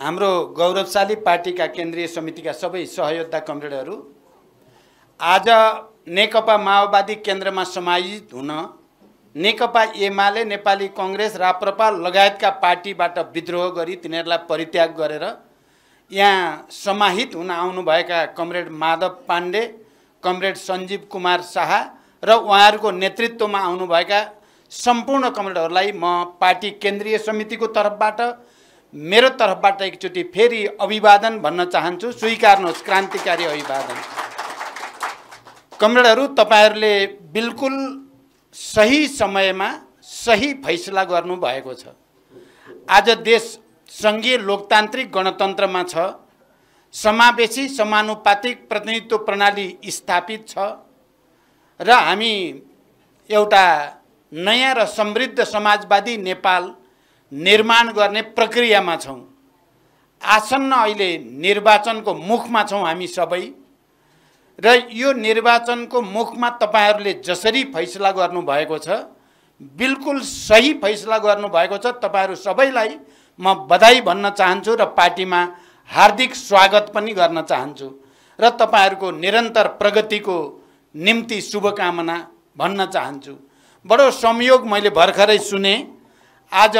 हाम्रो गौरवशाली पार्टीका केन्द्रीय समितिका सबै सहयोद्धा कमरेडहरू आज नेकपा माओवादी केन्द्रमा समायोजित हुन नेकपा एमाले नेपाली कङ्ग्रेस राप्रपा लगायतका पार्टीबाट विद्रोह गरी तिनीहरूलाई परित्याग गरेर यहाँ समाहित हुन आउनुभएका कमरेड माधव पाण्डे कमरेड सञ्जीव कुमार शाह र उहाँहरूको नेतृत्वमा आउनुभएका सम्पूर्ण कमरेडहरूलाई म पार्टी केन्द्रीय समितिको तर्फबाट मेरो तर्फबाट एकचोटि फेरि अभिवादन भन्न चाहन्छु स्वीकार्नुहोस् क्रान्तिकारी अभिवादन कमरेडहरू तपाईँहरूले बिल्कुल सही समयमा सही फैसला गर्नुभएको छ आज देश सङ्घीय लोकतान्त्रिक गणतन्त्रमा छ समावेशी समानुपातिक प्रतिनिधित्व प्रणाली स्थापित छ र हामी एउटा नयाँ र समृद्ध समाजवादी नेपाल निर्माण गर्ने प्रक्रियामा छौँ आसन्न अहिले निर्वाचनको मुखमा छौँ हामी सबै र यो निर्वाचनको मुखमा तपाईँहरूले जसरी फैसला गर्नुभएको छ बिल्कुल सही फैसला गर्नुभएको छ तपाईँहरू सबैलाई म बधाई भन्न चाहन्छु र पार्टीमा हार्दिक स्वागत पनि गर्न चाहन्छु र तपाईँहरूको निरन्तर प्रगतिको निम्ति शुभकामना भन्न चाहन्छु बडो संयोग मैले भर्खरै सुने आज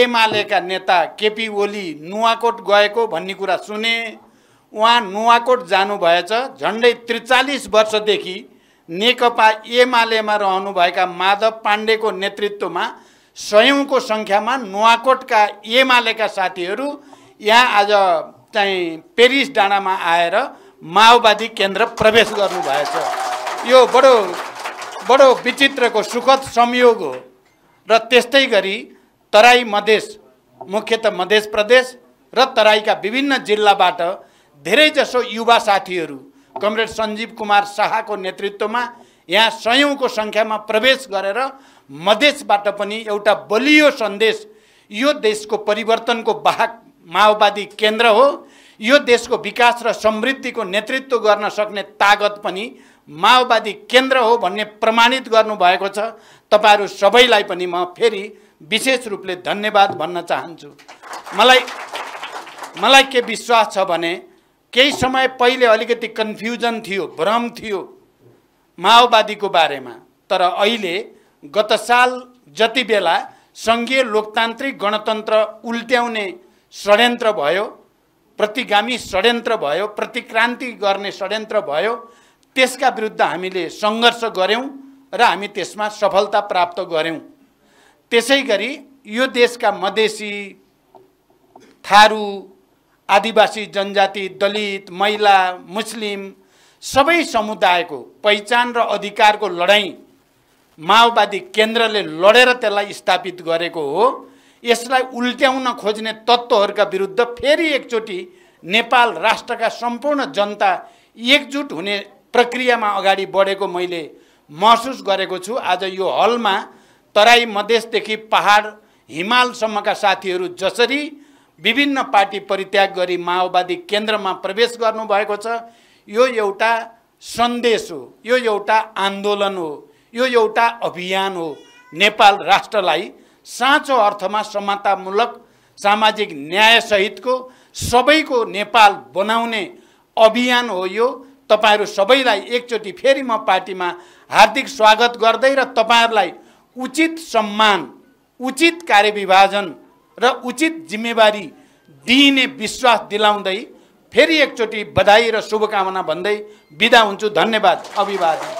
एमालेका नेता केपी ओली नुवाकोट गएको भन्ने कुरा सुने उहाँ नुवाकोट जानुभएछ झन्डै त्रिचालिस वर्षदेखि नेकपा एमालेमा रहनुभएका माधव पाण्डेको नेतृत्वमा सयौँको सङ्ख्यामा नुवाकोटका एमालेका साथीहरू यहाँ आज चाहिँ पेरिस डाँडामा आएर माओवादी केन्द्र प्रवेश गर्नुभएछ यो बडो बडो विचित्रको सुखद संयोग हो र त्यस्तै गरी तराई मधेस मुख्यत मधेस प्रदेश र तराईका विभिन्न जिल्लाबाट धेरैजसो युवा साथीहरू कमरेड सञ्जीव कुमार शाहको नेतृत्वमा यहाँ सयौँको सङ्ख्यामा प्रवेश गरेर मधेसबाट पनि एउटा बलियो सन्देश यो देशको परिवर्तनको बाहक माओवादी केन्द्र हो यो देशको विकास र समृद्धिको नेतृत्व गर्न सक्ने तागत पनि माओवादी केन्द्र हो भन्ने प्रमाणित गर्नुभएको छ तपाईँहरू सबैलाई पनि म फेरि विशेष रूपले धन्यवाद भन्न चाहन्छु मलाई मलाई के विश्वास छ भने केही समय पहिले अलिकति कन्फ्युजन थियो भ्रम थियो माओवादीको बारेमा तर अहिले गत साल जति बेला सङ्घीय लोकतान्त्रिक गणतन्त्र उल्ट्याउने षड्यन्त्र भयो प्रतिगामी षड्यन्त्र भयो प्रतिक्रान्ति गर्ने षड्यन्त्र भयो त्यसका विरुद्ध हामीले सङ्घर्ष गऱ्यौँ र हामी त्यसमा सफलता प्राप्त गऱ्यौँ त्यसै गरी यो देशका मधेसी थारू आदिवासी जनजाति दलित महिला मुस्लिम सबै समुदायको पहिचान र अधिकारको लडाइँ माओवादी केन्द्रले लडेर त्यसलाई स्थापित गरेको हो यसलाई उल्ट्याउन खोज्ने तत्त्वहरूका विरुद्ध फेरि एकचोटि नेपाल राष्ट्रका सम्पूर्ण जनता एकजुट हुने प्रक्रियामा अगाडि बढेको मैले महसुस गरेको छु आज यो हलमा तराई मधेसदेखि पहाड हिमालसम्मका साथीहरू जसरी विभिन्न पार्टी परित्याग गरी माओवादी केन्द्रमा प्रवेश गर्नुभएको छ यो एउटा सन्देश हो यो एउटा आन्दोलन हो यो एउटा अभियान हो नेपाल राष्ट्रलाई साँचो अर्थमा समानतामूलक सामाजिक न्यायसहितको सबैको नेपाल बनाउने अभियान हो यो तपाईँहरू सबैलाई एकचोटि फेरि म पार्टीमा हार्दिक स्वागत गर्दै र तपाईँहरूलाई उचित सम्मान उचित कार्यविभाजन र उचित जिम्मेवारी दिइने विश्वास दिलाउँदै फेरि एकचोटि बधाई र शुभकामना भन्दै बिदा हुन्छु धन्यवाद अभिवादन